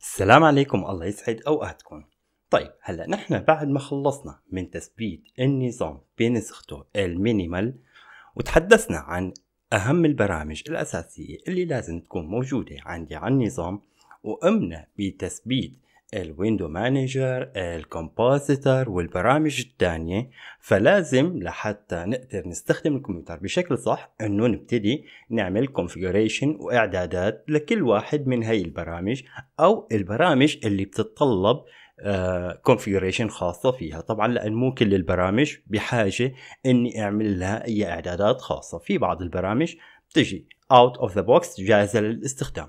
السلام عليكم الله يسعد اوقاتكم طيب هلا نحن بعد ما خلصنا من تثبيت النظام بنسخته المينيمال وتحدثنا عن اهم البرامج الاساسيه اللي لازم تكون موجوده عندي على النظام وقمنا بتثبيت الويندو مانجر الكمبوزيتر والبرامج الثانية فلازم لحتى نقدر نستخدم الكمبيوتر بشكل صح انه نبتدي نعمل كونفيجوريشن واعدادات لكل واحد من هاي البرامج او البرامج اللي بتتطلب كونفيجوريشن آه، خاصة فيها طبعا لأن مو كل البرامج بحاجة أني أعمل لها أي إعدادات خاصة في بعض البرامج بتجي out of the box جاهزة للاستخدام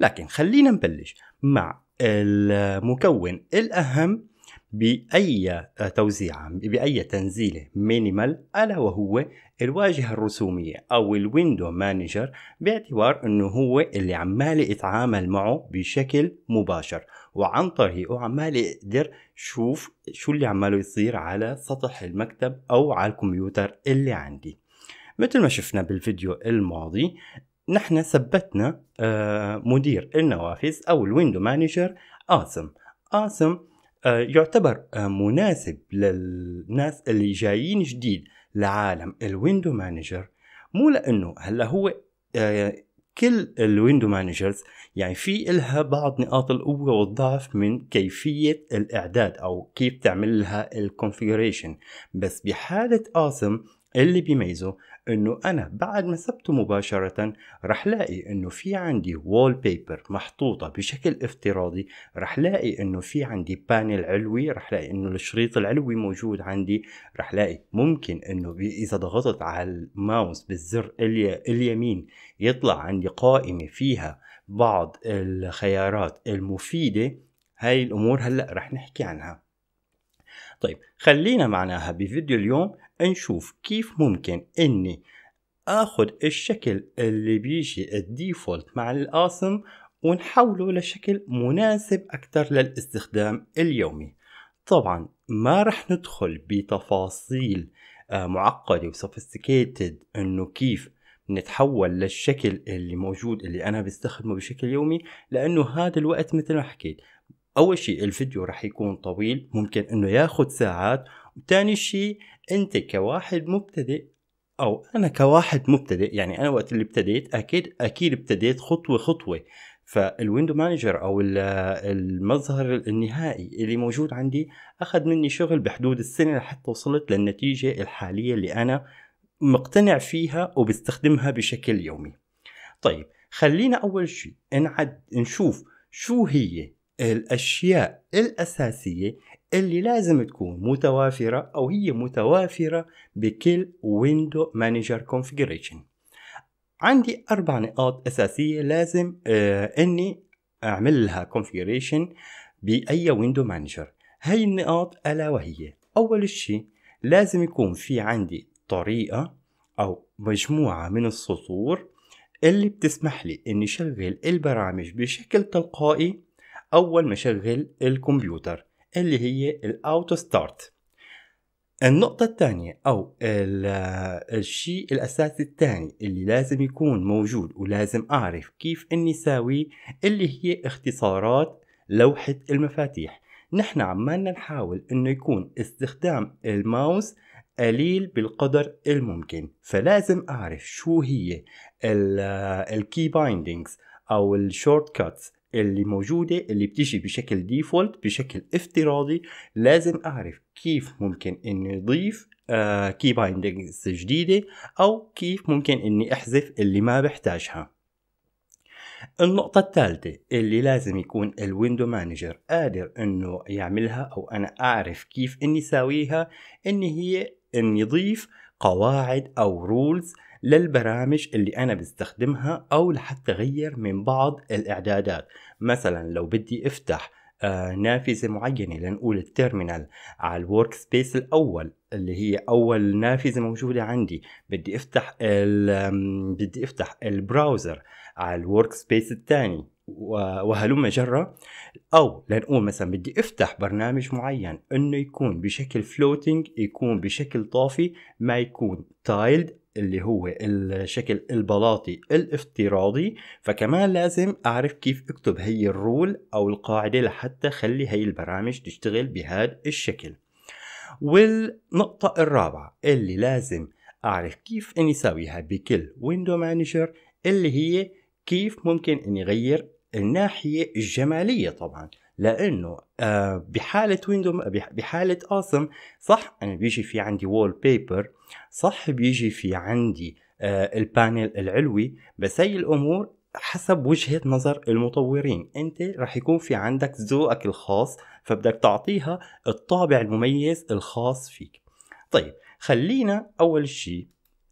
لكن خلينا نبلش مع المكون الأهم بأي توزيعة بأي تنزيلة مينيمال ألا وهو الواجهة الرسومية أو الويندو مانجر باعتبار أنه هو اللي عمال يتعامل معه بشكل مباشر وعن طريقه عمال يقدر شوف شو اللي عماله يصير على سطح المكتب أو على الكمبيوتر اللي عندي مثل ما شفنا بالفيديو الماضي نحن ثبتنا آه، مدير النوافذ او الويندو مانجر اسم اسم آه، يعتبر آه، مناسب للناس اللي جايين جديد لعالم الويندو مانجر مو لانه هلا هو كل الويندو مانجرز يعني في لها بعض نقاط القوة والضعف من كيفية الإعداد أو كيف تعمل لها الكونفيجريشن بس بحالة اسم اللي بيميزه انه انا بعد ما ثبته مباشرة رح لاقي انه في عندي وول بيبر محطوطة بشكل افتراضي رح لاقي انه في عندي بانل علوي رح لاقي انه الشريط العلوي موجود عندي رح لاقي ممكن انه اذا ضغطت على الماوس بالزر اليمين يطلع عندي قائمة فيها بعض الخيارات المفيدة هاي الامور هلا رح نحكي عنها طيب خلينا معناها بفيديو اليوم نشوف كيف ممكن اني اخذ الشكل اللي بيجي الديفولت مع الاسم ونحوله لشكل مناسب اكثر للاستخدام اليومي طبعا ما رح ندخل بتفاصيل آه، معقدة وسوفيستيكيتد انه كيف نتحول للشكل اللي موجود اللي انا بستخدمه بشكل يومي لانه هذا الوقت مثل ما حكيت اول شيء الفيديو راح يكون طويل ممكن انه ياخذ ساعات وثاني شيء انت كواحد مبتدئ او انا كواحد مبتدئ يعني انا وقت اللي ابتديت اكيد اكيد ابتديت خطوه خطوه فالويندو مانجر او المظهر النهائي اللي موجود عندي اخذ مني شغل بحدود السنه لحتى وصلت للنتيجه الحاليه اللي انا مقتنع فيها وبستخدمها بشكل يومي طيب خلينا اول شيء نعد نشوف شو هي الأشياء الأساسية اللي لازم تكون متوافرة أو هي متوافرة بكل ويندو مانجر كونفيجريشن عندي أربع نقاط أساسية لازم آه، إني أعمل لها كونفيجريشن بأي ويندو مانجر هاي النقاط ألا وهي أول شيء لازم يكون في عندي طريقة أو مجموعة من السطور اللي بتسمح لي إني شغل البرامج بشكل تلقائي أول ما شغل الكمبيوتر اللي هي الأوتو ستارت النقطة الثانية أو الشيء الأساسي الثاني اللي لازم يكون موجود ولازم أعرف كيف إني ساوي اللي هي اختصارات لوحة المفاتيح نحن عمالنا نحاول إنه يكون استخدام الماوس قليل بالقدر الممكن فلازم أعرف شو هي الكي بايندينجز أو الشورت كاتس اللي موجودة اللي بتيجي بشكل ديفولت بشكل افتراضي لازم أعرف كيف ممكن إني أضيف آه كي بايندنجز جديدة أو كيف ممكن إني أحذف اللي ما بحتاجها النقطة الثالثة اللي لازم يكون الويندو مانجر قادر انه يعملها او انا اعرف كيف اني ساويها ان هي اني ضيف قواعد او رولز للبرامج اللي أنا بستخدمها أو لحتى أغير من بعض الإعدادات مثلا لو بدي أفتح آه، نافذة معينة لنقول التيرمينال على الورك سبيس الأول اللي هي أول نافذة موجودة عندي بدي أفتح بدي أفتح البراوزر على الورك سبيس الثاني وهلم جرة أو لنقول مثلا بدي أفتح برنامج معين إنه يكون بشكل فلوتينج يكون بشكل طافي ما يكون تايلد اللي هو الشكل البلاطي الافتراضي فكمان لازم اعرف كيف اكتب هي الرول او القاعدة لحتى خلي هي البرامج تشتغل بهذا الشكل والنقطة الرابعة اللي لازم اعرف كيف اني ساويها بكل ويندو مانجر اللي هي كيف ممكن اني اغير الناحية الجمالية طبعا لانه آه، بحاله ويندو بحاله اوسم صح انا بيجي في عندي وول بيبر صح بيجي في عندي آه، البانل العلوي بس هي الامور حسب وجهة نظر المطورين انت رح يكون في عندك ذوقك الخاص فبدك تعطيها الطابع المميز الخاص فيك طيب خلينا اول شيء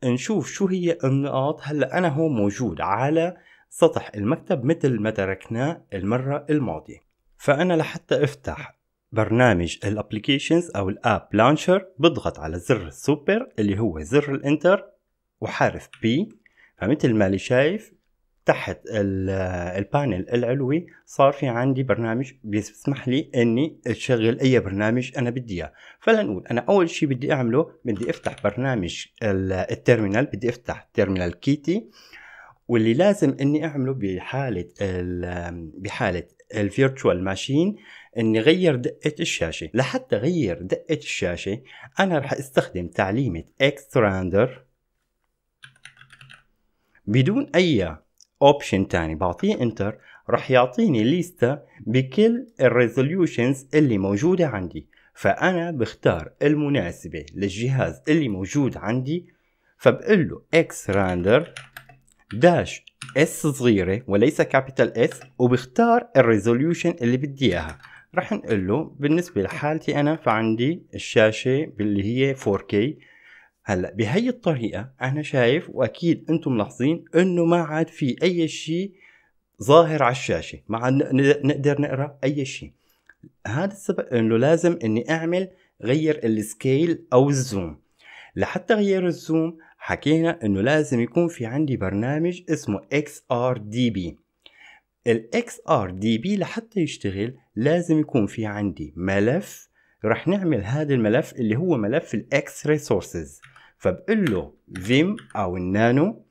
نشوف شو هي النقاط هلا انا هون موجود على سطح المكتب مثل ما تركناه المرة الماضية فأنا لحتى أفتح برنامج الابليكيشنز أو الآب لانشر بضغط على زر السوبر اللي هو زر الانتر وحرف بي فمثل ما اللي شايف تحت البانل العلوي صار في عندي برنامج بيسمح لي اني اشغل اي برنامج انا بدي اياه فلنقول انا اول شيء بدي اعمله بدي افتح برنامج التيرمينال بدي افتح تيرمينال كيتي واللي لازم اني اعمله بحاله بحاله الفيرتشوال ماشين اني غير دقة الشاشة لحتى غير دقة الشاشة انا رح استخدم تعليمة اكستراندر بدون اي اوبشن تاني بعطيه انتر رح يعطيني ليستا بكل الريزوليوشنز اللي موجودة عندي فانا بختار المناسبة للجهاز اللي موجود عندي فبقول له اكس راندر داش اس صغيرة وليس كابيتال اس وبختار الريزوليوشن اللي بدي اياها رح نقول له بالنسبة لحالتي انا فعندي الشاشة اللي هي 4K هلا بهي الطريقة انا شايف واكيد انتم ملاحظين انه ما عاد في اي شيء ظاهر على الشاشة ما عاد نقدر نقرا اي شيء هذا السبب انه لازم اني اعمل غير السكيل او الزوم لحتى غير الزوم حكينا انه لازم يكون في عندي برنامج اسمه XRDB ال XRDB لحتى يشتغل لازم يكون في عندي ملف رح نعمل هذا الملف اللي هو ملف الاكس ريسورسز فبقول له فيم او النانو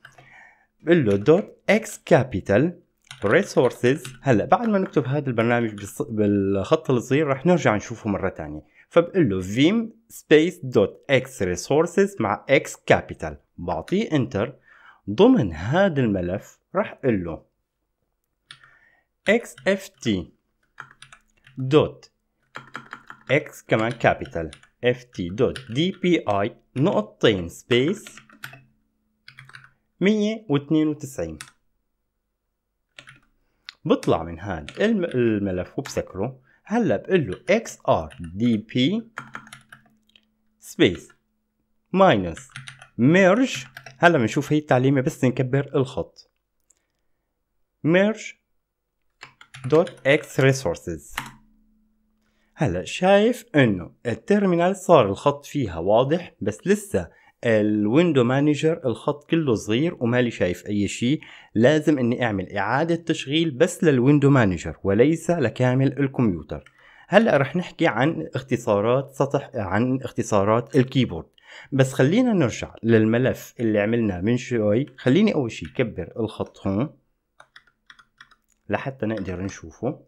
بقول له دوت اكس كابيتال ريسورسز هلا بعد ما نكتب هذا البرنامج بالخط الصغير رح نرجع نشوفه مره ثانيه فبقول له vim space dot x resources مع x capital بعطيه انتر ضمن هذا الملف راح اقول له xft dot x كمان capital ft dot dpi نقطتين سبيس 192 بطلع من هذا الملف وبسكره هلا بقول له اكس ار دي بي هلا بنشوف هي التعليمه بس نكبر الخط merge.xresources هلا شايف انه الترمينال صار الخط فيها واضح بس لسه الويندو مانجر الخط كله صغير ومالي شايف اي شيء لازم اني اعمل اعادة تشغيل بس للويندو مانجر وليس لكامل الكمبيوتر هلا رح نحكي عن اختصارات سطح عن اختصارات الكيبورد بس خلينا نرجع للملف اللي عملناه من شوي خليني اول شيء كبر الخط هون لحتى نقدر نشوفه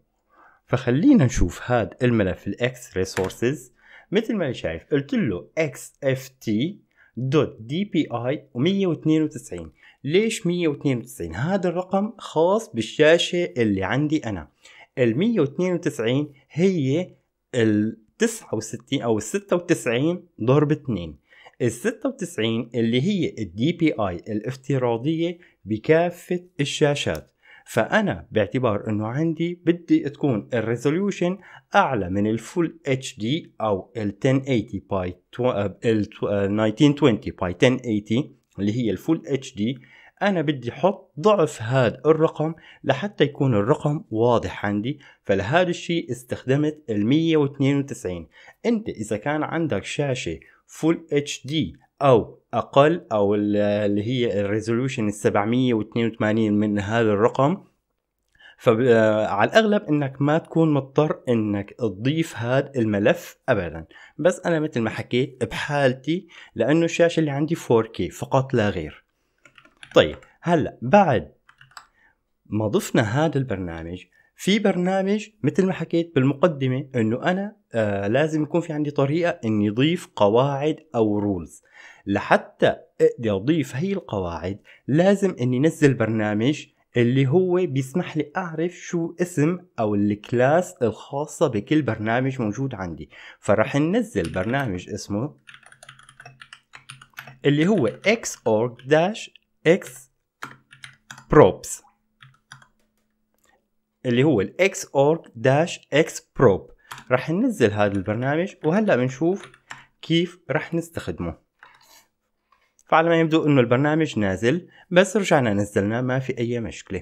فخلينا نشوف هذا الملف الاكس ريسورسز مثل ما شايف قلت له xft دوت دي بي اي و192 ليش 192 هذا الرقم خاص بالشاشة اللي عندي انا ال 192 هي ال 69 او ال 96 ضرب 2 ال 96 اللي هي الدي بي اي الافتراضية بكافة الشاشات فانا باعتبار انه عندي بدي تكون الريزوليوشن اعلى من الفول اتش دي او ال 1080 باي آه، ال 1920 باي 1080 اللي هي الفول اتش دي انا بدي احط ضعف هذا الرقم لحتى يكون الرقم واضح عندي فلهذا الشيء استخدمت ال 192 انت اذا كان عندك شاشه فول اتش دي او اقل او اللي هي الريزولوشن ال 782 من هذا الرقم فعلى آه، الاغلب انك ما تكون مضطر انك تضيف هذا الملف ابدا بس انا مثل ما حكيت بحالتي لانه الشاشه اللي عندي 4K فقط لا غير طيب هلا بعد ما ضفنا هذا البرنامج في برنامج مثل ما حكيت بالمقدمة انه انا آه لازم يكون في عندي طريقة اني اضيف قواعد او رولز لحتى اقدر اضيف هي القواعد لازم اني نزل برنامج اللي هو بيسمح لي اعرف شو اسم او الكلاس الخاصة بكل برنامج موجود عندي فرح ننزل برنامج اسمه اللي هو xorg-x اللي هو الاكس اورج داش اكس بروب راح ننزل هذا البرنامج وهلا بنشوف كيف راح نستخدمه فعلى ما يبدو انه البرنامج نازل بس رجعنا نزلناه ما في اي مشكله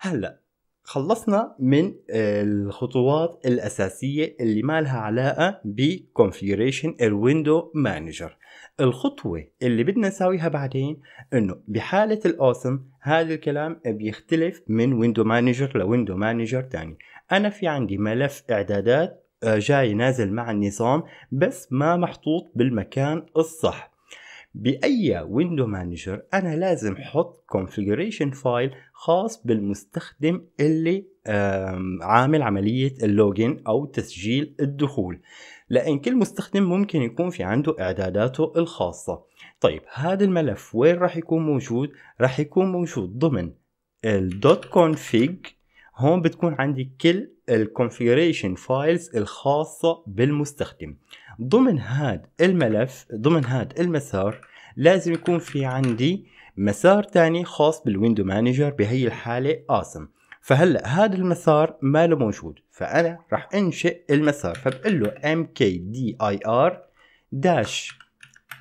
هلا خلصنا من آه، الخطوات الأساسية اللي ما لها علاقة بكونفيجريشن الويندو مانجر الخطوة اللي بدنا نساويها بعدين انه بحالة الاوسم هذا الكلام بيختلف من ويندو مانجر لويندو مانجر تاني انا في عندي ملف اعدادات آه، جاي نازل مع النظام بس ما محطوط بالمكان الصح باي ويندو مانجر انا لازم احط configuration فايل خاص بالمستخدم اللي عامل عملية اللوجين أو تسجيل الدخول لأن كل مستخدم ممكن يكون في عنده إعداداته الخاصة طيب هذا الملف وين راح يكون موجود؟ راح يكون موجود ضمن الدوت كونفيج هون بتكون عندي كل الكونفيجريشن فايلز الخاصة بالمستخدم ضمن هاد الملف ضمن هاد المسار لازم يكون في عندي مسار تاني خاص بالويندو مانجر بهي الحالة آسم فهلا هذا المسار ما له موجود فانا راح انشئ المسار فبقول له mkdir داش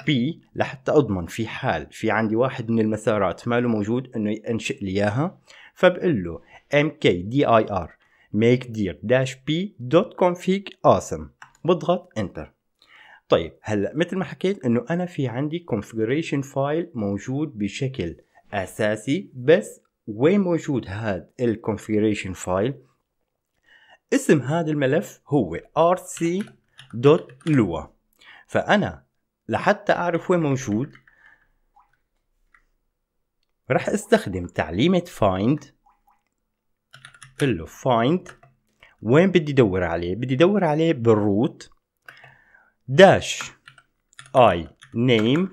بي لحتى اضمن في حال في عندي واحد من المسارات ما له موجود انه ينشئ لي اياها فبقول له mkdir make dir p dot config awesome بضغط انتر طيب هلا مثل ما حكيت انه انا في عندي configuration فايل موجود بشكل اساسي بس وين موجود هذا configuration فايل اسم هذا الملف هو rc.lua فانا لحتى اعرف وين موجود راح استخدم تعليمة find قل له find وين بدي ادور عليه بدي ادور عليه بالروت داش اي نيم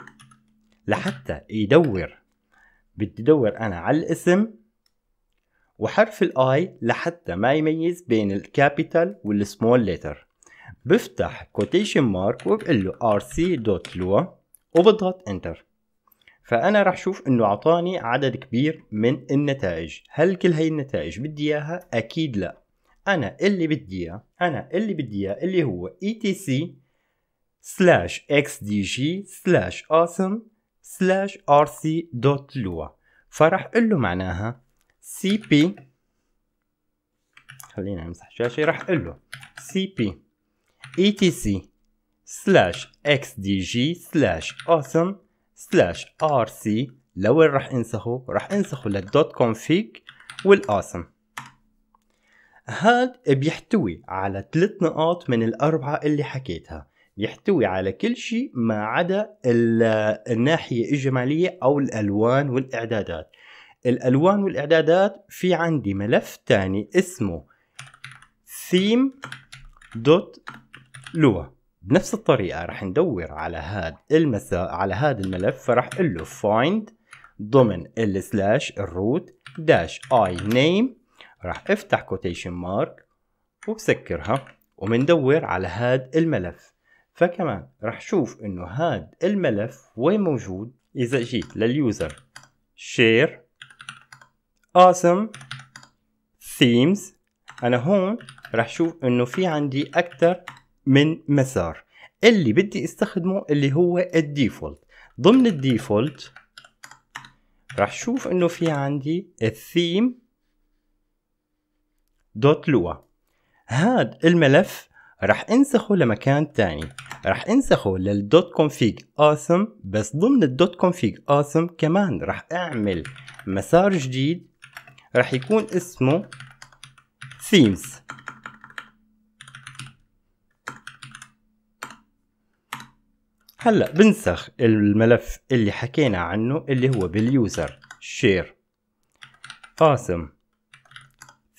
لحتى يدور بدي ادور انا على الاسم وحرف الاي لحتى ما يميز بين الكابيتال والسمول ليتر بفتح كوتيشن مارك وبقول له rc.lua وبضغط انتر فانا راح شوف انه اعطاني عدد كبير من النتائج هل كل هي النتائج بدي اياها اكيد لا انا اللي بدي اياه انا اللي بدي اياه اللي هو etc سلاش اكس دي جي سلاش اوسم سلاش ار سي دوت لوا فراح اقول له معناها سي بي خلينا نمسح الشاشه راح اقول له سي بي اي تي سي سلاش اكس دي جي سلاش اوسم سلاش ار سي لوين راح انسخه راح انسخه للدوت كونفيج والاوسم هاد بيحتوي على ثلاث نقاط من الأربعة اللي حكيتها يحتوي على كل شيء ما عدا الناحية الجمالية أو الألوان والإعدادات الألوان والإعدادات في عندي ملف تاني اسمه theme.lua بنفس الطريقة راح ندور على هذا المسا على هذا الملف فراح اقول له find ضمن slash root dash i name راح افتح quotation mark وبسكرها ومندور على هذا الملف فكمان رح شوف انه هاد الملف وين موجود اذا جيت لليوزر شير awesome themes انا هون رح شوف انه في عندي اكثر من مسار اللي بدي استخدمه اللي هو الديفولت ضمن الديفولت رح شوف انه في عندي الثيم دوت لوا هاد الملف رح انسخه لمكان تاني رح انسخه للدوت كونفيج اوثم بس ضمن الدوت كونفيج اوثم كمان رح اعمل مسار جديد رح يكون اسمه themes هلا بنسخ الملف اللي حكينا عنه اللي هو باليوزر شير اوثم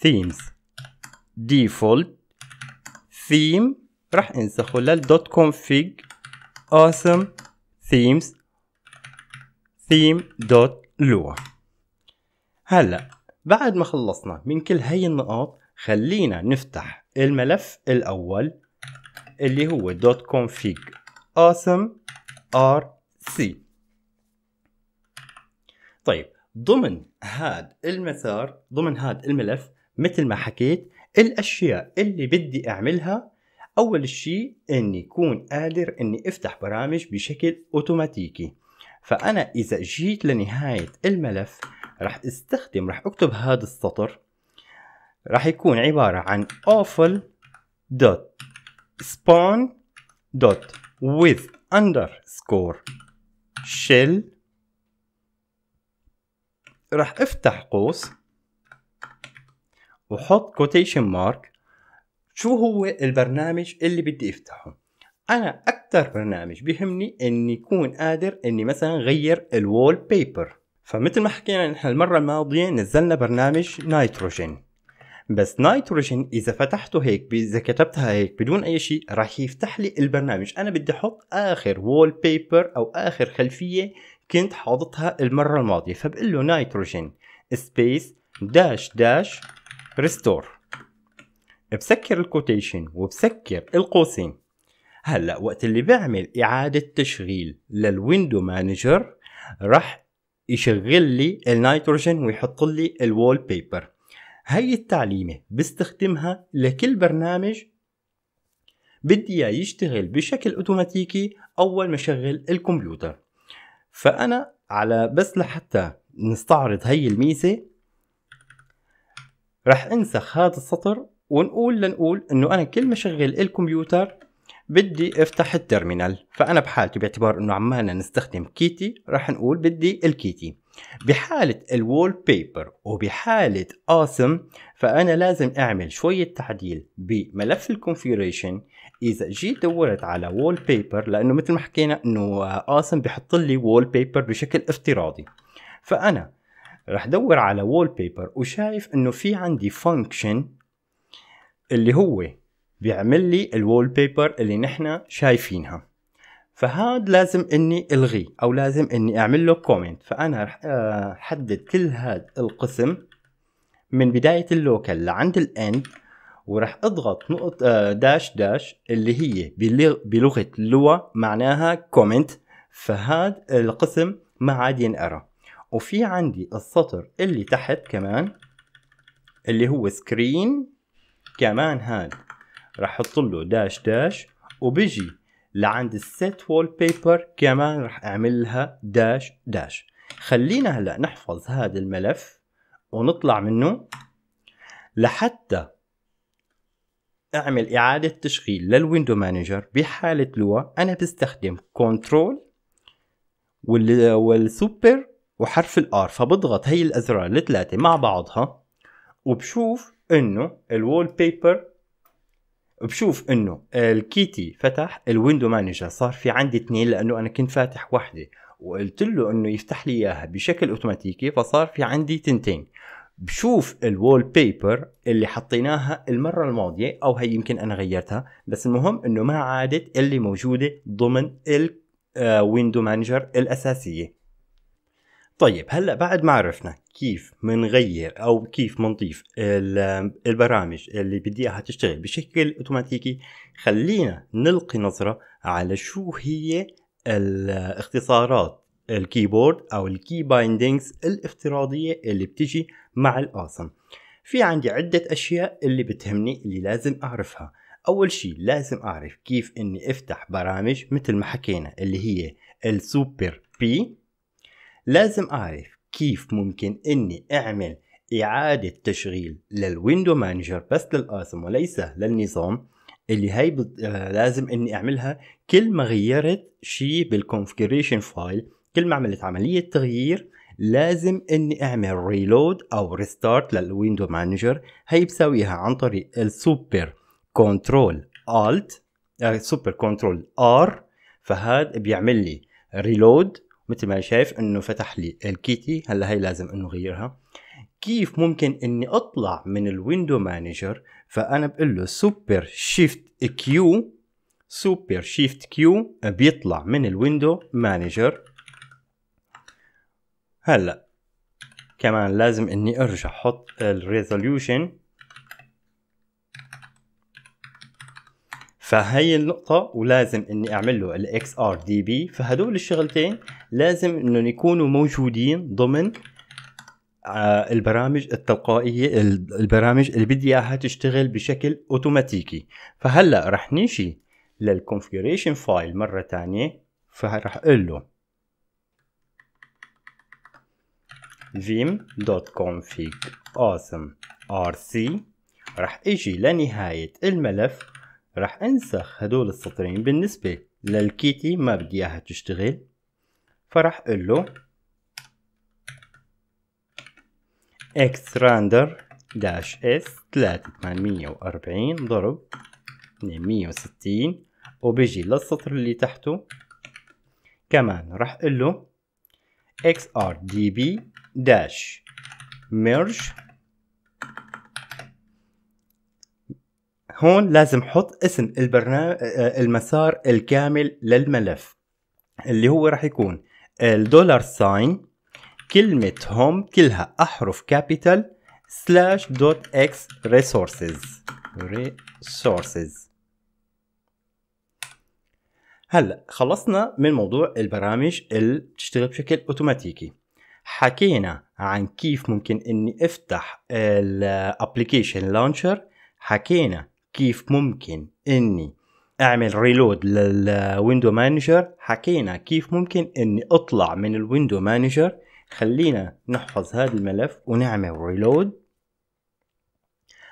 themes default ثيم راح انسخه للدوت كونفيج awesome themes ثيم دوت لوا هلا بعد ما خلصنا من كل هي النقاط خلينا نفتح الملف الاول اللي هو دوت config awesome rc طيب ضمن هاد المسار ضمن هاد الملف مثل ما حكيت الاشياء اللي بدي اعملها اول شيء اني يكون قادر اني افتح برامج بشكل اوتوماتيكي فانا اذا جيت لنهايه الملف رح استخدم رح اكتب هذا السطر رح يكون عباره عن awful dot spawn dot with underscore shell رح افتح قوس وحط كوتيشن مارك شو هو البرنامج اللي بدي افتحه انا اكثر برنامج بيهمني اني يكون قادر اني مثلا غير الوول بيبر فمثل ما حكينا نحن المره الماضيه نزلنا برنامج نيتروجين بس نايتروجين اذا فتحته هيك اذا كتبتها هيك بدون اي شيء راح يفتح لي البرنامج انا بدي احط اخر وول بيبر او اخر خلفيه كنت حاططها المره الماضيه فبقول له نايتروجين سبيس داش داش ريستور بسكر الكوتيشن وبسكر القوسين هلا وقت اللي بعمل اعاده تشغيل للويندو مانجر راح يشغل لي النيتروجين ويحط لي الوول بيبر هاي التعليمه بستخدمها لكل برنامج بدي اياه يشتغل بشكل اوتوماتيكي اول ما اشغل الكمبيوتر فانا على بس لحتى نستعرض هاي الميزه راح انسخ هذا السطر ونقول لنقول انه انا كل ما اشغل الكمبيوتر بدي افتح التيرمينال فانا بحالتي باعتبار انه عمالنا نستخدم كيتي راح نقول بدي الكيتي بحالة الوول بيبر وبحالة اوسم فانا لازم اعمل شوية تعديل بملف الكونفيريشن اذا جيت دورت على وول بيبر لانه مثل ما حكينا انه اوسم بحط لي وول بيبر بشكل افتراضي فانا رح دور على وول بيبر وشايف انه في عندي فانكشن اللي هو بيعمل لي الوول بيبر اللي نحن شايفينها فهاد لازم اني الغيه او لازم اني اعمل له كومنت فانا رح احدد آه، كل هاد القسم من بداية اللوكال لعند الاند وراح اضغط نقطة داش داش اللي هي بلغة لوا معناها كومنت فهاد القسم ما عاد ينقرأ وفي عندي السطر اللي تحت كمان اللي هو سكرين كمان هاد راح احط له داش داش وبيجي لعند السيت وول بيبر كمان راح اعمل لها داش داش خلينا هلا نحفظ هذا الملف ونطلع منه لحتى اعمل اعادة تشغيل للويندو مانجر بحالة لوا انا بستخدم كنترول والسوبر وحرف الار فبضغط هي الازرار الثلاثه مع بعضها وبشوف انه الوول بيبر بشوف انه الكيتي فتح الويندو مانجر صار في عندي اثنين لانه انا كنت فاتح وحده وقلت له انه يفتح لي اياها بشكل اوتوماتيكي فصار في عندي تنتين بشوف الوول بيبر اللي حطيناها المرة الماضية أو هي يمكن أنا غيرتها بس المهم أنه ما عادت اللي موجودة ضمن الويندو مانجر آه الأساسية طيب هلا بعد ما عرفنا كيف منغير او كيف منضيف البرامج اللي بدي اياها تشتغل بشكل اوتوماتيكي خلينا نلقي نظره على شو هي الاختصارات الكيبورد او الكي بايندينجز الافتراضيه اللي بتجي مع الاوسم في عندي عده اشياء اللي بتهمني اللي لازم اعرفها اول شيء لازم اعرف كيف اني افتح برامج مثل ما حكينا اللي هي السوبر بي لازم أعرف كيف ممكن إني أعمل إعادة تشغيل للويندو مانجر بس للاسم وليس للنظام اللي هي آه، لازم إني أعملها كل ما غيرت شيء بالكونفجريشن فايل كل ما عملت عملية تغيير لازم اني اعمل ريلود او ريستارت للويندو مانجر هي بسويها عن طريق السوبر كنترول الت سوبر كنترول ار فهاد بيعمل لي ريلود مثل ما شايف انه فتح لي الكيتي هلا هي لازم انه غيرها كيف ممكن اني اطلع من الويندو مانجر فانا بقول له سوبر شيفت كيو سوبر شيفت كيو بيطلع من الويندو مانجر هلا كمان لازم اني ارجع احط الريزوليوشن فهي النقطة ولازم اني اعمل له ال XRDB فهدول الشغلتين لازم انهم يكونوا موجودين ضمن آه، البرامج التلقائية البرامج اللي بدي اياها تشتغل بشكل اوتوماتيكي فهلا رح نيجي للكونفيجريشن فايل مرة تانية فرح اقول له vim.config awesome rc رح اجي لنهاية الملف راح انسخ هدول السطرين بالنسبة للكيتي ما بدي اياها تشتغل فراح اقول له اكس راندر داش اس 3840 ضرب 260 وبيجي للسطر اللي تحته كمان راح اقول له xrdb داش merge هون لازم حط اسم البرنامج آه، المسار الكامل للملف اللي هو راح يكون الدولار ساين كلمة هوم كلها أحرف كابيتال سلاش دوت اكس ريسورسز ريسورسز هلا خلصنا من موضوع البرامج اللي بتشتغل بشكل اوتوماتيكي حكينا عن كيف ممكن اني افتح الابلكيشن لانشر حكينا كيف ممكن اني اعمل ريلود للويندو مانجر حكينا كيف ممكن اني اطلع من الويندو مانجر خلينا نحفظ هذا الملف ونعمل ريلود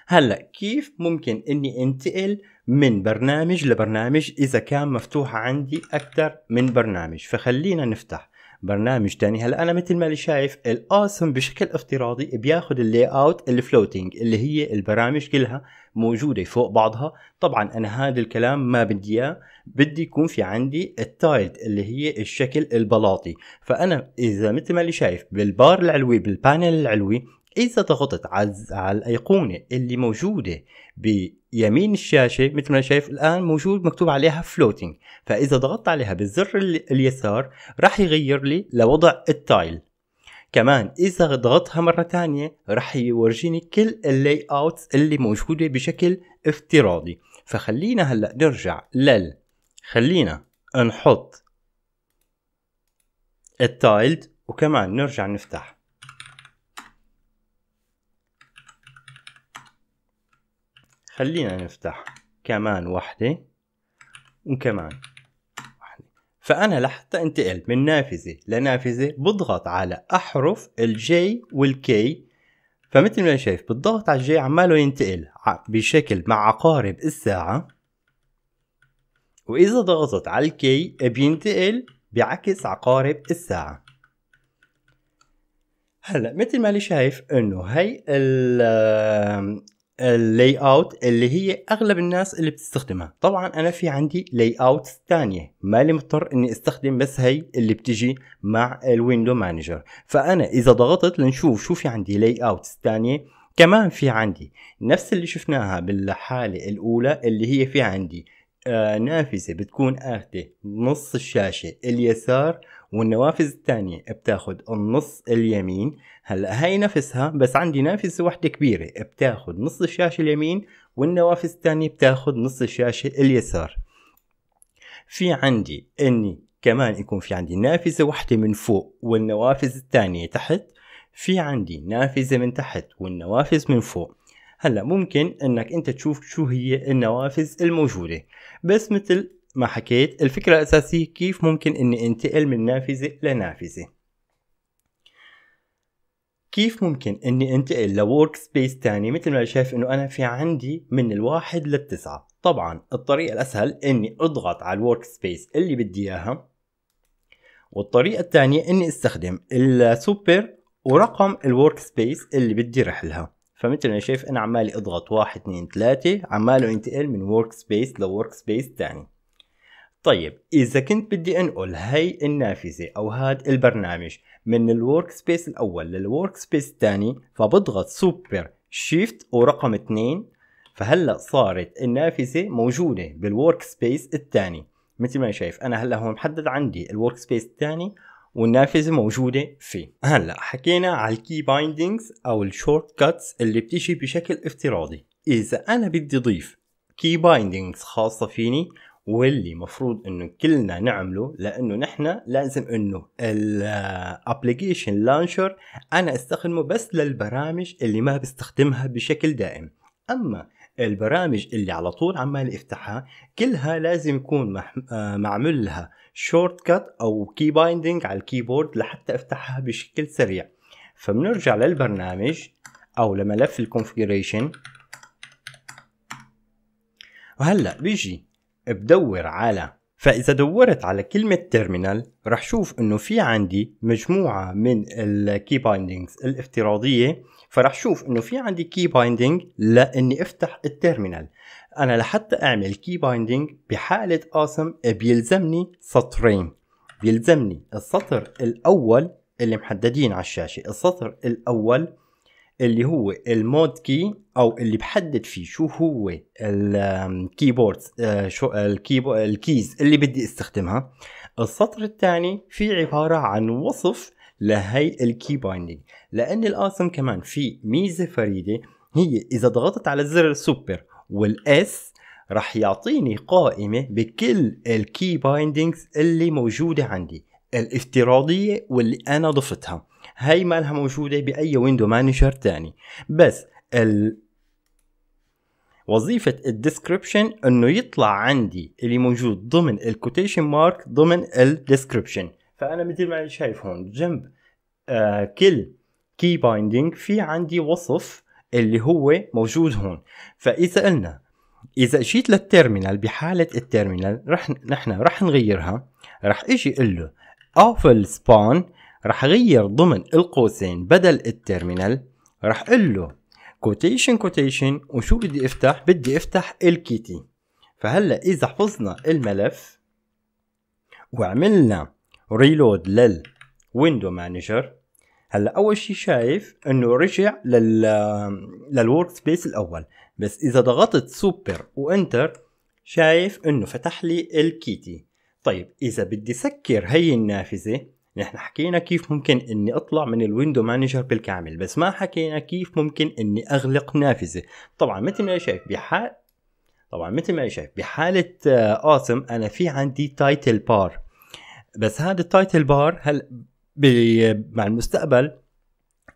هلا كيف ممكن اني انتقل من برنامج لبرنامج اذا كان مفتوح عندي اكثر من برنامج فخلينا نفتح برنامج تاني هلا انا مثل ما اللي شايف الاوسم بشكل افتراضي بياخد اللي اوت الفلوتينج اللي هي البرامج كلها موجوده فوق بعضها طبعا انا هذا الكلام ما بدي اياه بدي يكون في عندي التايلد اللي هي الشكل البلاطي فانا اذا مثل ما اللي شايف بالبار العلوي بالبانل العلوي اذا ضغطت على الايقونه اللي موجوده بيمين الشاشه مثل ما شايف الان موجود مكتوب عليها فلوتنج فاذا ضغطت عليها بالزر اليسار راح يغير لي لوضع التايل كمان اذا ضغطها مرة ثانية رح يورجيني كل اللي اوت اللي موجودة بشكل افتراضي فخلينا هلا نرجع لل خلينا نحط التايلد وكمان نرجع نفتح خلينا نفتح كمان واحدة وكمان فأنا لحتى انتقل من نافذة لنافذة بضغط على أحرف الجي والكي فمثل ما شايف بالضغط على الجي عماله ينتقل بشكل مع عقارب الساعة وإذا ضغطت على الكي بينتقل بعكس عقارب الساعة هلا مثل ما اللي شايف انه هي اللي اوت اللي هي اغلب الناس اللي بتستخدمها طبعا انا في عندي لي اوت ثانيه مالي مضطر اني استخدم بس هي اللي بتجي مع الويندو مانجر فانا اذا ضغطت لنشوف شو في عندي لي اوت ثانيه كمان في عندي نفس اللي شفناها بالحاله الاولى اللي هي في عندي آه نافذه بتكون اخذه نص الشاشه اليسار والنوافذ الثانية بتاخد النص اليمين هلا هاي نفسها بس عندي نافذة واحدة كبيرة بتاخد نص الشاشة اليمين والنوافذ الثانية بتاخد نص الشاشة اليسار في عندي اني كمان يكون في عندي نافذة واحدة من فوق والنوافذ الثانية تحت في عندي نافذة من تحت والنوافذ من فوق هلا ممكن انك انت تشوف شو هي النوافذ الموجودة بس مثل ما حكيت الفكرة الأساسية كيف ممكن أني أنتقل من نافذة لنافذة كيف ممكن اني انتقل لورك سبيس تاني مثل ما شايف انه انا في عندي من الواحد للتسعة طبعا الطريقة الاسهل اني اضغط على الورك سبيس اللي بدي اياها والطريقة الثانية اني استخدم السوبر ورقم الورك سبيس اللي بدي رحلها فمثل ما شايف انا عمالي اضغط واحد اثنين ثلاثة عماله ينتقل من ورك سبيس لورك سبيس تاني طيب إذا كنت بدي أنقل هي النافذة أو هاد البرنامج من الورك سبيس الأول للورك سبيس الثاني فبضغط سوبر شيفت ورقم 2 فهلا صارت النافذة موجودة بالورك سبيس الثاني مثل ما شايف أنا هلا هون محدد عندي الورك سبيس الثاني والنافذة موجودة فيه هلا حكينا على الكي بايندينجز أو الشورت كاتس اللي بتيجي بشكل افتراضي إذا أنا بدي أضيف كي بايندينجز خاصة فيني واللي مفروض انه كلنا نعمله لانه نحن لازم انه الابلكيشن لانشر انا استخدمه بس للبرامج اللي ما بستخدمها بشكل دائم اما البرامج اللي على طول عمال افتحها كلها لازم يكون مح... آه، معمول لها شورت كات او كي بايندينج على الكيبورد لحتى افتحها بشكل سريع فبنرجع للبرنامج او لملف الكونفيجريشن وهلا بيجي بدور على فإذا دورت على كلمة تيرمينال رح شوف إنه في عندي مجموعة من الكي بايندينجز الافتراضية فرح شوف إنه في عندي كي بايندينج لإني أفتح التيرمينال أنا لحتى أعمل كي بايندينج بحالة قاسم بيلزمني سطرين بيلزمني السطر الأول اللي محددين على الشاشة السطر الأول اللي هو المود كي او اللي بحدد فيه شو هو الكيبورد آه، شو الكيز اللي بدي استخدمها السطر الثاني في عباره عن وصف لهي الكي بايندينج لان الاسم كمان في ميزه فريده هي اذا ضغطت على زر السوبر والاس رح يعطيني قائمه بكل الكي بايندينجز اللي موجوده عندي الافتراضيه واللي انا ضفتها هاي مالها موجوده باي ويندو مانجر تاني بس ال وظيفة الديسكريبشن انه يطلع عندي اللي موجود ضمن الكوتيشن مارك ضمن الديسكريبشن فانا مثل ما شايف هون جنب آه كل كي بايندينج في عندي وصف اللي هو موجود هون فاذا قلنا اذا جيت للتيرمينال بحاله التيرمينال رح نحن رح نغيرها رح اجي اقول له اوفل سبان رح اغير ضمن القوسين بدل التيرمينال رح قل له كوتيشن كوتيشن وشو بدي افتح بدي افتح الكيتي فهلا اذا حفظنا الملف وعملنا ريلود لل ويندو مانجر هلا اول شيء شايف انه رجع لل للورك سبيس الاول بس اذا ضغطت سوبر وانتر شايف انه فتح لي الكيتي طيب اذا بدي سكر هي النافذه نحن حكينا كيف ممكن اني اطلع من الويندو مانجر بالكامل بس ما حكينا كيف ممكن اني اغلق نافذه طبعا مثل ما شايف بحال طبعا مثل ما شايف بحاله اوسم آه، انا في عندي تايتل بار بس هذا التايتل بار هل مع المستقبل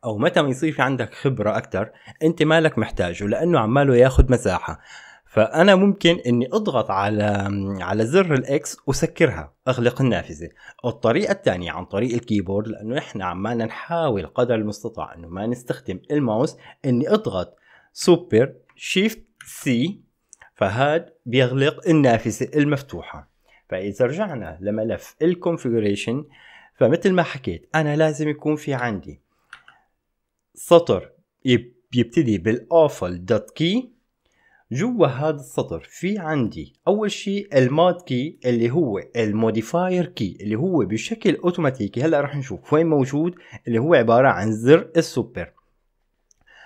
او متى ما يصير في عندك خبره اكثر انت مالك محتاجه لانه عماله ياخذ مساحه فانا ممكن اني اضغط على على زر الاكس وسكرها اغلق النافذه الطريقه الثانيه عن طريق الكيبورد لانه نحن عمالنا نحاول قدر المستطاع انه ما نستخدم الماوس اني اضغط سوبر شيفت سي فهاد بيغلق النافذه المفتوحه فاذا رجعنا لملف الكونفيجريشن فمثل ما حكيت انا لازم يكون في عندي سطر بيبتدي بالاوفل دوت كي جوا هذا السطر في عندي اول شيء المود كي اللي هو الموديفاير كي اللي هو بشكل اوتوماتيكي هلا رح نشوف وين موجود اللي هو عباره عن زر السوبر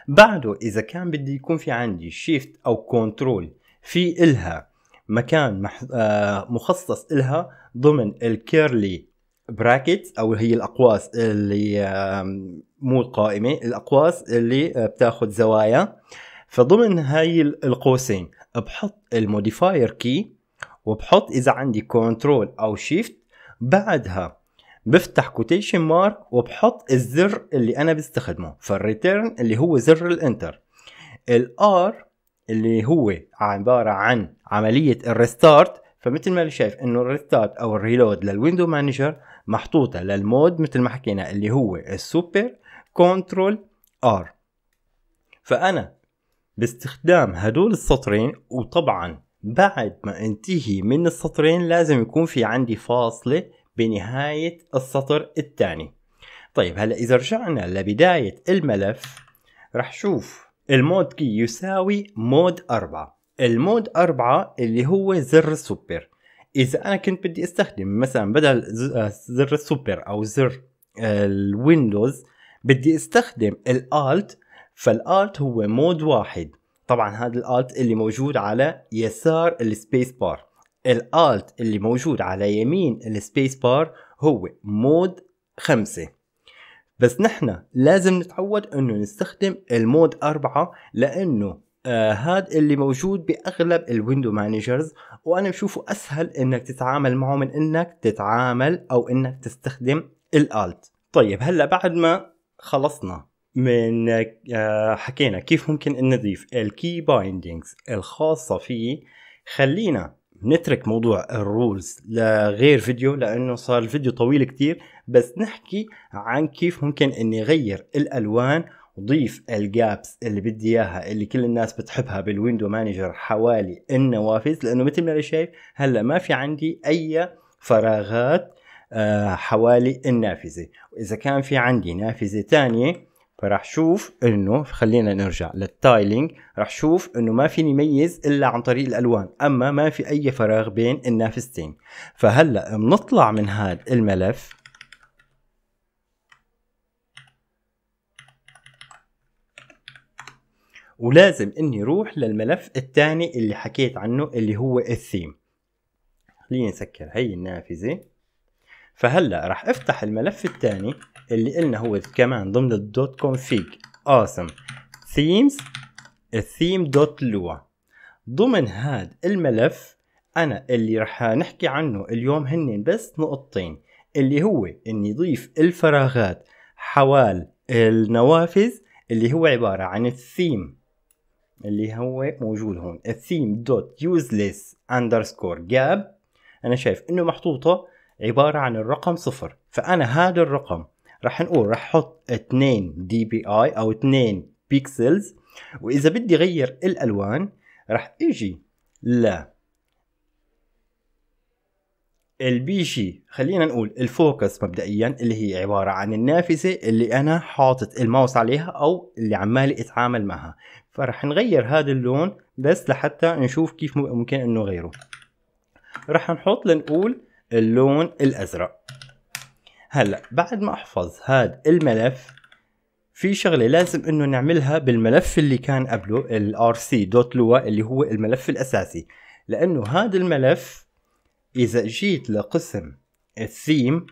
بعده اذا كان بدي يكون في عندي شيفت او كنترول في الها مكان آه، مخصص الها ضمن الكيرلي براكت او هي الاقواس اللي مو القائمه الاقواس اللي آه، بتاخذ زوايا آه فضمن هاي القوسين بحط الموديفاير كي وبحط اذا عندي كنترول او شيفت بعدها بفتح كوتيشن مارك وبحط الزر اللي انا بستخدمه فالريتيرن اللي هو زر الانتر الار اللي هو عباره عن عمليه الريستارت فمثل ما شايف انه الريستارت او الريلود للويندو مانجر محطوطه للمود مثل ما حكينا اللي هو السوبر كنترول ار فانا باستخدام هدول السطرين وطبعا بعد ما انتهي من السطرين لازم يكون في عندي فاصلة بنهاية السطر الثاني طيب هلا اذا رجعنا لبداية الملف رح شوف المود كي يساوي مود أربعة المود أربعة اللي هو زر السوبر إذا أنا كنت بدي أستخدم مثلا بدل آه، زر السوبر أو زر الويندوز بدي أستخدم الألت فالالت هو مود واحد طبعا هذا الالت اللي موجود على يسار السبيس بار الالت اللي موجود على يمين السبيس بار هو مود خمسة بس نحن لازم نتعود انه نستخدم المود أربعة لانه آه هاد اللي موجود باغلب الويندو مانجرز وانا بشوفه اسهل انك تتعامل معه من انك تتعامل او انك تستخدم الالت طيب هلا بعد ما خلصنا من آه، حكينا كيف ممكن ان نضيف الكي بايندينجز الخاصه فيه خلينا نترك موضوع الرولز لغير فيديو لانه صار الفيديو طويل كتير بس نحكي عن كيف ممكن اني اغير الالوان ضيف الجابس اللي بدي اياها اللي كل الناس بتحبها بالويندو مانجر حوالي النوافذ لانه مثل ما انا شايف هلا ما في عندي اي فراغات آه، حوالي النافذه واذا كان في عندي نافذه ثانيه فراح شوف انه خلينا نرجع للتايلينج راح شوف انه ما فيني ميز الا عن طريق الالوان اما ما في اي فراغ بين النافذتين فهلا بنطلع من هذا الملف ولازم اني روح للملف الثاني اللي حكيت عنه اللي هو الثيم خليني اسكر هي النافذه فهلا راح افتح الملف الثاني اللي قلنا هو كمان ضمن الدوت كونفيج awesome themes الثيم دوت لوا ضمن هذا الملف انا اللي رح نحكي عنه اليوم هن بس نقطتين اللي هو اني ضيف الفراغات حوال النوافذ اللي هو عبارة عن الثيم اللي هو موجود هون الثيم دوت يوزليس اندرسكور جاب انا شايف انه محطوطة عبارة عن الرقم صفر فانا هذا الرقم رح نقول رح احط 2 دي بي اي او 2 بيكسلز واذا بدي غير الالوان رح اجي ل البي جي خلينا نقول الفوكس مبدئيا اللي هي عبارة عن النافذة اللي أنا حاطط الماوس عليها أو اللي عمالي أتعامل معها فرح نغير هذا اللون بس لحتى نشوف كيف ممكن إنه غيره رح نحط لنقول اللون الأزرق هلا بعد ما احفظ هذا الملف في شغله لازم انه نعملها بالملف اللي كان قبله ال rc.lua اللي هو الملف الاساسي لانه هذا الملف اذا جيت لقسم الثيم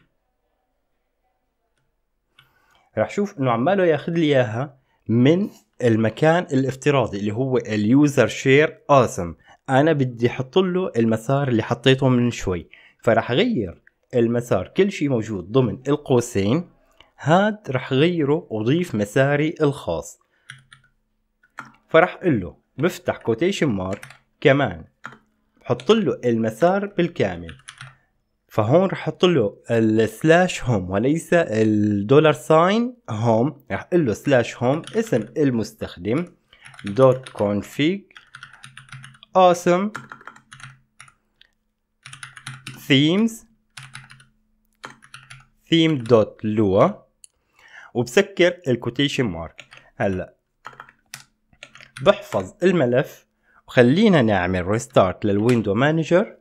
راح شوف انه عماله ياخذ لي اياها من المكان الافتراضي اللي هو اليوزر شير اوسم انا بدي احط له المسار اللي حطيته من شوي فراح اغير المسار كل شيء موجود ضمن القوسين هاد رح غيره وضيف مساري الخاص فرح قل له بفتح كوتيشن مارك كمان بحط له المسار بالكامل فهون رح احط له السلاش هوم وليس الدولار ساين هوم رح اقول له سلاش هوم اسم المستخدم دوت كونفيج awesome themes theme.lua وبسكر الكوتيشن مارك هلا بحفظ الملف وخلينا نعمل ريستارت للويندو مانجر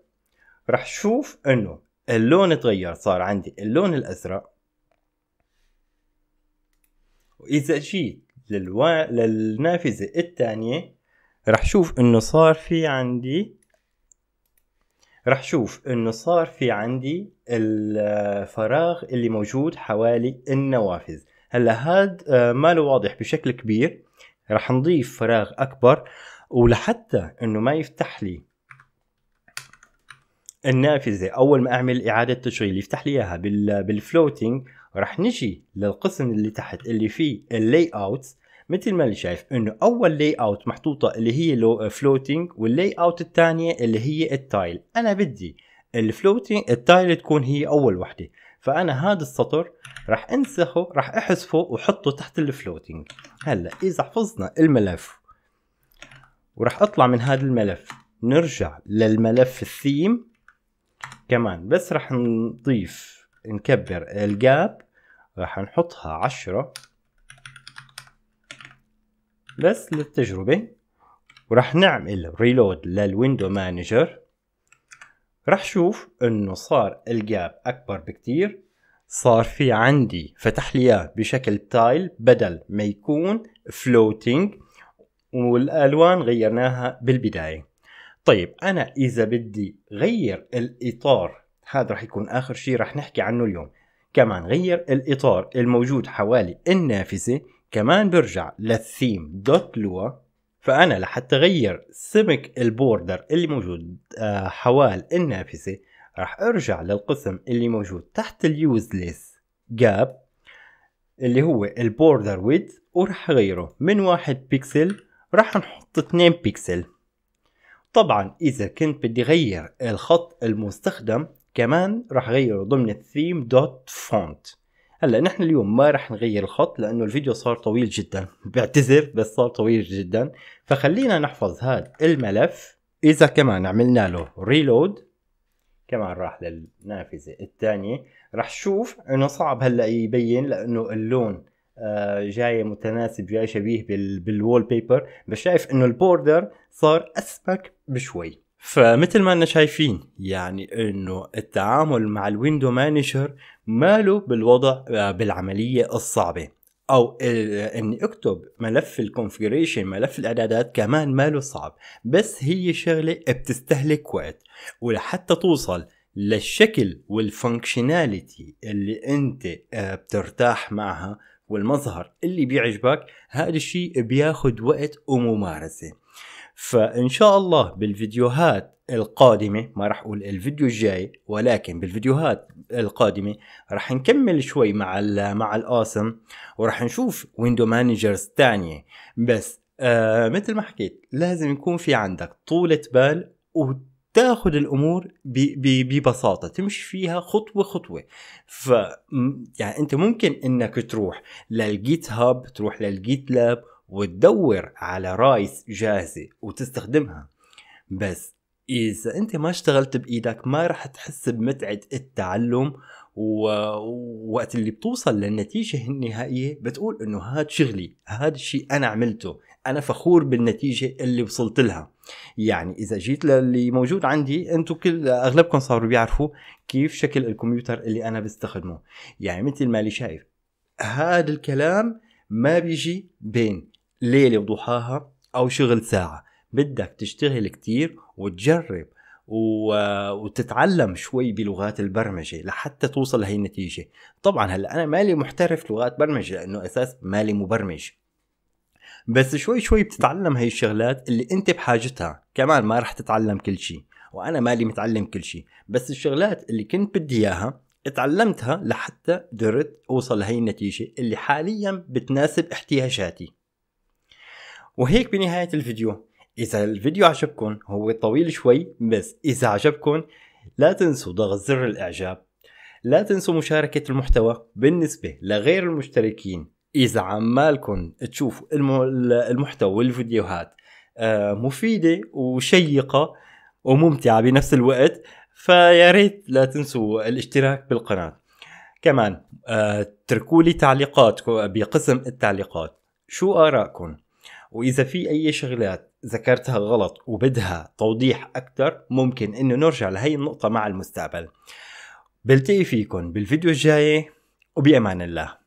رح شوف انه اللون تغير صار عندي اللون الازرق واذا جيت للوا... للنافذة الثانية رح شوف انه صار في عندي رح شوف انه صار في عندي الفراغ اللي موجود حوالي النوافذ هلا هاد آه، ما له واضح بشكل كبير رح نضيف فراغ اكبر ولحتى انه ما يفتح لي النافذة أول ما أعمل إعادة تشغيل يفتح لي إياها بالفلوتينج رح نجي للقسم اللي تحت اللي فيه اللاي أوت مثل ما اللي شايف انه اول لاي اوت محطوطه اللي هي لو فلوتنج واللاي اوت الثانيه اللي هي التايل انا بدي الفلوتنج التايل تكون هي اول وحده فانا هذا السطر راح انسخه راح احذفه واحطه تحت الفلوتنج هلا اذا حفظنا الملف وراح اطلع من هذا الملف نرجع للملف الثيم كمان بس راح نضيف نكبر الجاب راح نحطها عشرة بس للتجربة وراح نعمل ريلود للويندو مانجر راح شوف انه صار الجاب اكبر بكتير صار في عندي فتح لي اياه بشكل تايل بدل ما يكون فلوتينج والالوان غيرناها بالبدايه طيب انا اذا بدي غير الاطار هذا راح يكون اخر شيء راح نحكي عنه اليوم كمان غير الاطار الموجود حوالي النافذه كمان برجع للثيم دوت لوا فانا لحتى اغير سمك البوردر اللي موجود آه، حوال النافذه راح ارجع للقسم اللي موجود تحت اليوزليس جاب اللي هو البوردر ويد وراح اغيره من واحد بيكسل راح نحط 2 بيكسل طبعا اذا كنت بدي اغير الخط المستخدم كمان راح اغيره ضمن الثيم دوت فونت هلا نحن اليوم ما رح نغير الخط لانه الفيديو صار طويل جدا بعتذر بس صار طويل جدا فخلينا نحفظ هذا الملف اذا كمان عملنا له ريلود كمان راح للنافذة الثانية راح شوف انه صعب هلا يبين لانه اللون آه، جاي متناسب جاي شبيه بالوول بيبر بس شايف انه البوردر صار اسمك بشوي فمثل ما انا شايفين يعني انه التعامل مع الويندو مانجر ماله بالوضع آه، بالعملية الصعبة او اني اكتب ملف الكونفجريشن ملف الاعدادات كمان ماله صعب بس هي شغله بتستهلك وقت ولحتى توصل للشكل والفانكشناليتي اللي انت آه، بترتاح معها والمظهر اللي بيعجبك هذا الشيء بياخد وقت وممارسه فان شاء الله بالفيديوهات القادمة ما راح أقول الفيديو الجاي ولكن بالفيديوهات القادمة راح نكمل شوي مع الـ مع الأوسم وراح نشوف ويندو مانجرز تانية بس آه مثل ما حكيت لازم يكون في عندك طولة بال وتاخذ الأمور ببساطة تمشي فيها خطوة خطوة ف يعني أنت ممكن أنك تروح للجيت هاب تروح للجيت لاب وتدور على رايس جاهزة وتستخدمها بس إذا أنت ما اشتغلت بإيدك ما رح تحس بمتعة التعلم ووقت اللي بتوصل للنتيجة النهائية بتقول إنه هاد شغلي هاد الشيء أنا عملته أنا فخور بالنتيجة اللي وصلت لها يعني إذا جيت للي موجود عندي أنتم كل أغلبكم صاروا بيعرفوا كيف شكل الكمبيوتر اللي أنا بستخدمه يعني مثل ما لي شايف هذا الكلام ما بيجي بين ليلة وضحاها أو شغل ساعة بدك تشتغل كتير وتجرب وتتعلم شوي بلغات البرمجة لحتى توصل لهي النتيجة طبعا هلا أنا مالي محترف لغات برمجة لأنه أساس مالي مبرمج بس شوي شوي بتتعلم هي الشغلات اللي انت بحاجتها كمان ما رح تتعلم كل شيء وانا مالي متعلم كل شيء بس الشغلات اللي كنت بدي اياها اتعلمتها لحتى قدرت اوصل لهي النتيجه اللي حاليا بتناسب احتياجاتي وهيك بنهايه الفيديو إذا الفيديو عجبكم هو طويل شوي بس إذا عجبكم لا تنسوا ضغط زر الإعجاب لا تنسوا مشاركة المحتوى بالنسبة لغير المشتركين إذا عمالكم تشوفوا المحتوى والفيديوهات آه، مفيدة وشيقة وممتعة بنفس الوقت فيا ريت لا تنسوا الاشتراك بالقناة كمان اتركوا آه، لي تعليقات بقسم التعليقات شو آرائكم واذا في اي شغلات ذكرتها غلط وبدها توضيح اكثر ممكن انه نرجع لهي النقطه مع المستقبل بلتقي فيكم بالفيديو الجاي وبامان الله